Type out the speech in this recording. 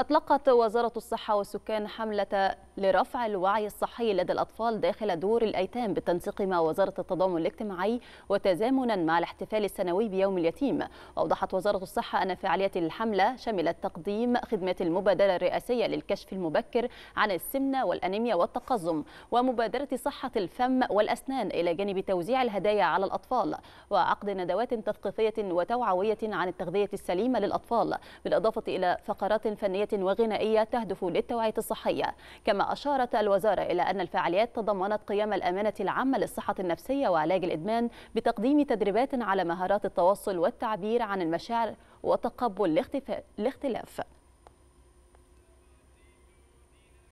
أطلقت وزارة الصحة والسكان حملة لرفع الوعي الصحي لدى الأطفال داخل دور الأيتام بالتنسيق مع وزارة التضامن الاجتماعي وتزامنا مع الاحتفال السنوي بيوم اليتيم أوضحت وزارة الصحة أن فعالية الحملة شملت تقديم خدمات المبادرة الرئاسية للكشف المبكر عن السمنة والأنيميا والتقزم ومبادرة صحة الفم والأسنان إلى جانب توزيع الهدايا على الأطفال وعقد ندوات تثقيفية وتوعوية عن التغذية السليمة للأطفال بالإضافة إلى فقرات فنية وغنائية تهدف للتوعية الصحية كما أشارت الوزارة إلى أن الفعاليات تضمنت قيام الأمانة العامة للصحة النفسية وعلاج الإدمان بتقديم تدريبات على مهارات التواصل والتعبير عن المشاعر وتقبل الاختلاف